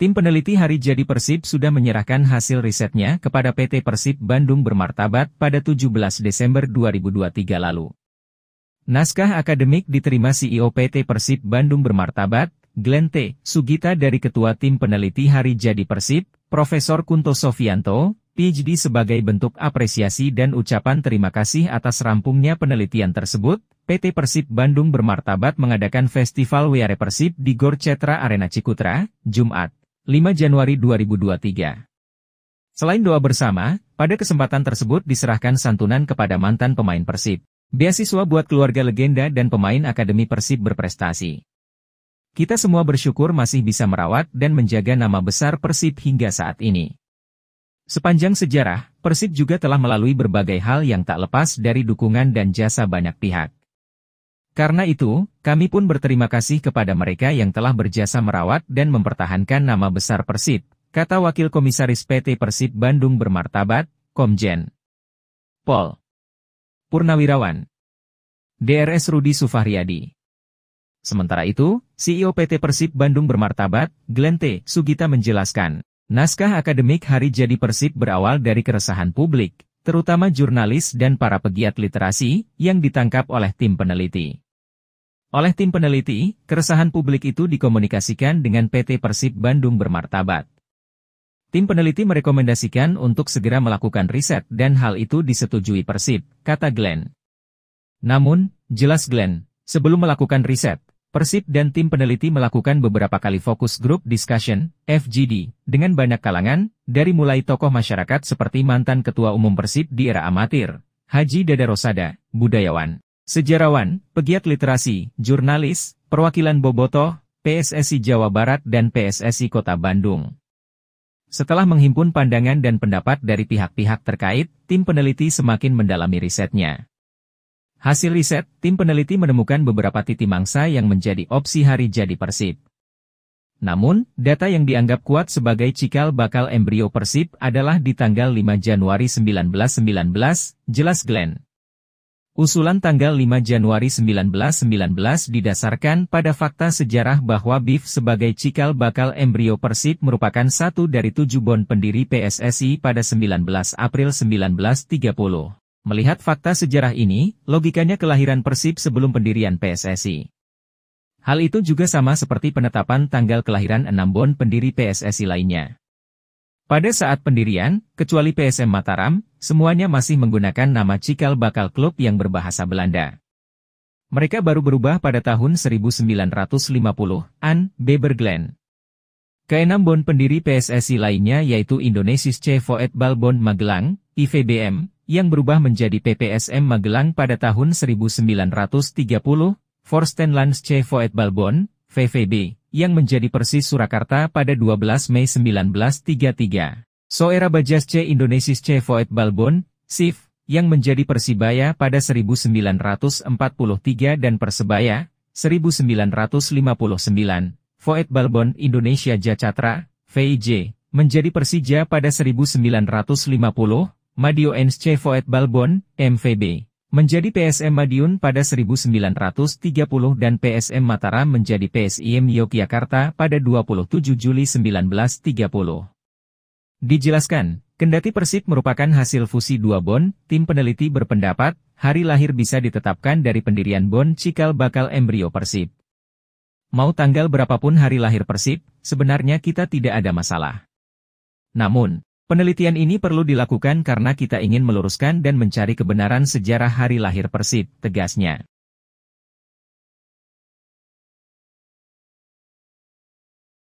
Tim peneliti hari jadi Persib sudah menyerahkan hasil risetnya kepada PT Persib Bandung Bermartabat pada 17 Desember 2023 lalu. Naskah akademik diterima CEO PT Persib Bandung Bermartabat, Glenn T. Sugita dari Ketua Tim Peneliti Hari Jadi Persib, Profesor Kunto Sofianto, PhD sebagai bentuk apresiasi dan ucapan terima kasih atas rampungnya penelitian tersebut, PT Persib Bandung Bermartabat mengadakan Festival Wiare Persib di Gor Cetra Arena Cikutra, Jumat. 5 Januari 2023. Selain doa bersama, pada kesempatan tersebut diserahkan santunan kepada mantan pemain Persib, beasiswa buat keluarga legenda dan pemain Akademi Persib berprestasi. Kita semua bersyukur masih bisa merawat dan menjaga nama besar Persib hingga saat ini. Sepanjang sejarah, Persib juga telah melalui berbagai hal yang tak lepas dari dukungan dan jasa banyak pihak. Karena itu, kami pun berterima kasih kepada mereka yang telah berjasa merawat dan mempertahankan nama besar Persib, kata Wakil Komisaris PT Persib Bandung bermartabat, Komjen. Pol. Purnawirawan. DRS Rudi Sufahriadi. Sementara itu, CEO PT Persib Bandung bermartabat, Glenn T. Sugita menjelaskan, naskah akademik hari jadi Persib berawal dari keresahan publik, terutama jurnalis dan para pegiat literasi, yang ditangkap oleh tim peneliti. Oleh tim peneliti, keresahan publik itu dikomunikasikan dengan PT Persib Bandung bermartabat. Tim peneliti merekomendasikan untuk segera melakukan riset dan hal itu disetujui Persib, kata Glenn. Namun, jelas Glenn, sebelum melakukan riset, Persib dan tim peneliti melakukan beberapa kali fokus grup discussion, FGD, dengan banyak kalangan, dari mulai tokoh masyarakat seperti mantan ketua umum Persib di era amatir, Haji Dada Rosada, budayawan. Sejarawan, pegiat literasi, jurnalis, perwakilan Boboto, PSSI Jawa Barat dan PSSI Kota Bandung. Setelah menghimpun pandangan dan pendapat dari pihak-pihak terkait, tim peneliti semakin mendalami risetnya. Hasil riset, tim peneliti menemukan beberapa titik mangsa yang menjadi opsi hari jadi Persib. Namun, data yang dianggap kuat sebagai cikal bakal embrio Persib adalah di tanggal 5 Januari 1919, jelas Glenn. Usulan tanggal 5 Januari 1919 didasarkan pada fakta sejarah bahwa BIF sebagai cikal bakal embrio Persib merupakan satu dari tujuh bon pendiri PSSI pada 19 April 1930. Melihat fakta sejarah ini, logikanya kelahiran Persib sebelum pendirian PSSI. Hal itu juga sama seperti penetapan tanggal kelahiran enam bon pendiri PSSI lainnya. Pada saat pendirian, kecuali PSM Mataram, semuanya masih menggunakan nama cikal bakal klub yang berbahasa Belanda. Mereka baru berubah pada tahun 1950-an, Beberglen. Keenam bon pendiri PSSI lainnya yaitu Indonesisch Voetbal Balbon Magelang, IVBM, yang berubah menjadi PPSM Magelang pada tahun 1930, Vorstenlands Voetbal Balbon, VVB, yang menjadi Persis Surakarta pada 12 Mei 1933. Soera C. Indonesis C. Voet Balbon, Sif, yang menjadi Persibaya pada 1943 dan Persebaya, 1959. Voet Balbon Indonesia Jacatra, VIJ, menjadi Persija pada 1950, Madio C. Voet Balbon, MVB menjadi PSM Madiun pada 1930 dan PSM Mataram menjadi PSIM Yogyakarta pada 27 Juli 1930. Dijelaskan, kendati Persib merupakan hasil fusi dua BON, tim peneliti berpendapat, hari lahir bisa ditetapkan dari pendirian BON cikal bakal embrio Persib. Mau tanggal berapapun hari lahir Persib, sebenarnya kita tidak ada masalah. Namun, Penelitian ini perlu dilakukan karena kita ingin meluruskan dan mencari kebenaran sejarah hari lahir Persib, tegasnya.